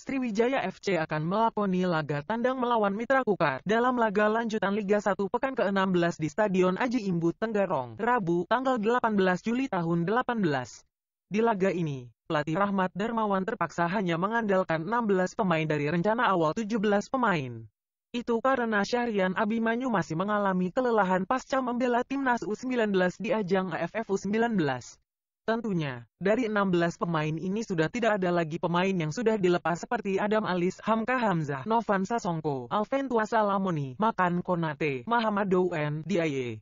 Sriwijaya FC akan melakoni laga tandang melawan Mitra Kukar dalam laga lanjutan Liga 1 pekan ke-16 di Stadion Aji Imbut Tenggarong, Rabu, tanggal 18 Juli tahun 18. Di laga ini, pelatih Rahmat Darmawan terpaksa hanya mengandalkan 16 pemain dari rencana awal 17 pemain. Itu karena Syahrian Abimanyu masih mengalami kelelahan pasca membela timnas U19 di ajang AFF U19. Tentunya, dari 16 pemain ini sudah tidak ada lagi pemain yang sudah dilepas seperti Adam Alis, Hamka Hamzah, Novan Sasongko, Alven Salamoni, Makan Konate, Muhammad Douen, Diaye,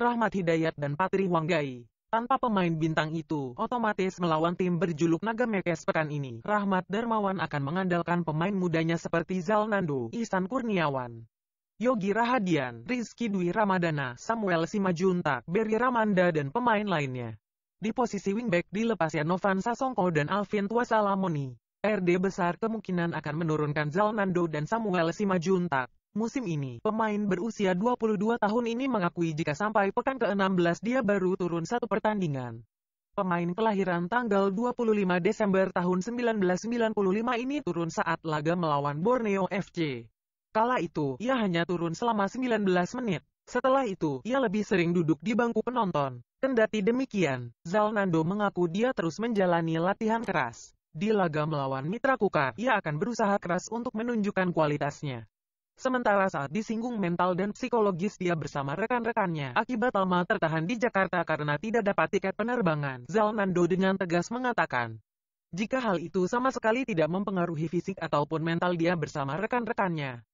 Rahmat Hidayat dan Patri Wanggai. Tanpa pemain bintang itu, otomatis melawan tim berjuluk Naga Mekes pekan ini. Rahmat Darmawan akan mengandalkan pemain mudanya seperti Zalnando, Isan Kurniawan, Yogi Rahadian, Rizky Dwi Ramadana, Samuel Simajuntak, Beri Ramanda dan pemain lainnya. Di posisi wingback dilepas Yanovan Sasongko dan Alvin Tuasalamoni. RD besar kemungkinan akan menurunkan Zalnando dan Samuel Simajuntak. Musim ini, pemain berusia 22 tahun ini mengakui jika sampai pekan ke-16 dia baru turun satu pertandingan. Pemain kelahiran tanggal 25 Desember tahun 1995 ini turun saat laga melawan Borneo FC. Kala itu, ia hanya turun selama 19 menit. Setelah itu, ia lebih sering duduk di bangku penonton. Kendati demikian, Zalnando mengaku dia terus menjalani latihan keras. Di laga melawan Mitra Kuka, ia akan berusaha keras untuk menunjukkan kualitasnya. Sementara saat disinggung mental dan psikologis dia bersama rekan-rekannya akibat lama tertahan di Jakarta karena tidak dapat tiket penerbangan, Zalnando dengan tegas mengatakan, jika hal itu sama sekali tidak mempengaruhi fisik ataupun mental dia bersama rekan-rekannya,